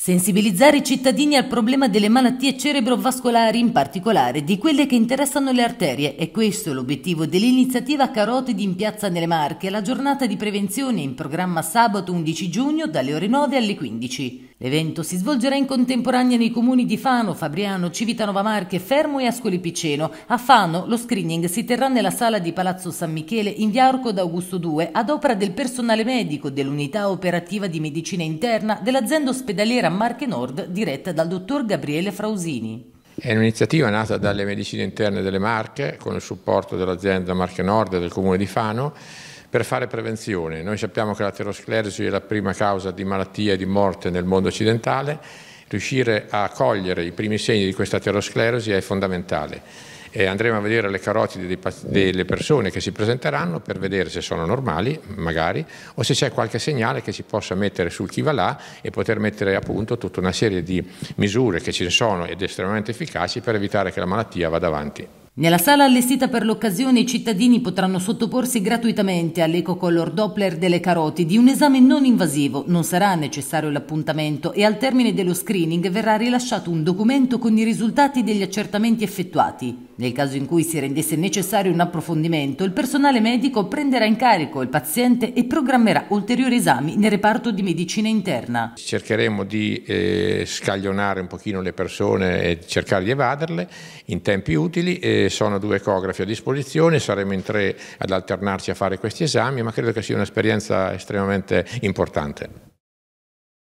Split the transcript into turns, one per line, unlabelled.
Sensibilizzare i cittadini al problema delle malattie cerebrovascolari, in particolare di quelle che interessano le arterie, è questo l'obiettivo dell'iniziativa Carotidi in Piazza delle Marche, la giornata di prevenzione in programma sabato 11 giugno dalle ore 9 alle 15. L'evento si svolgerà in contemporanea nei comuni di Fano, Fabriano, Civitanova Marche, Fermo e Ascoli Piceno. A Fano lo screening si terrà nella sala di Palazzo San Michele in via Orco d'Augusto 2 ad opera del personale medico dell'unità operativa di medicina interna dell'azienda ospedaliera Marche Nord diretta dal dottor Gabriele Frausini.
È un'iniziativa nata dalle medicine interne delle Marche con il supporto dell'azienda Marche Nord e del comune di Fano per fare prevenzione. Noi sappiamo che l'aterosclerosi è la prima causa di malattia e di morte nel mondo occidentale, riuscire a cogliere i primi segni di questa aterosclerosi è fondamentale. E andremo a vedere le carotidi delle persone che si presenteranno per vedere se sono normali, magari, o se c'è qualche segnale che si possa mettere sul chi va là e poter mettere a punto tutta una serie di misure che ci sono ed estremamente efficaci per evitare che la malattia vada avanti.
Nella sala allestita per l'occasione i cittadini potranno sottoporsi gratuitamente all'ecocolor Doppler delle caroti di un esame non invasivo, non sarà necessario l'appuntamento e al termine dello screening verrà rilasciato un documento con i risultati degli accertamenti effettuati. Nel caso in cui si rendesse necessario un approfondimento, il personale medico prenderà in carico il paziente e programmerà ulteriori esami nel reparto di medicina interna.
Cercheremo di eh, scaglionare un pochino le persone e cercare di evaderle in tempi utili. Eh, sono due ecografi a disposizione, saremo in tre ad alternarci a fare questi esami, ma credo che sia un'esperienza estremamente importante.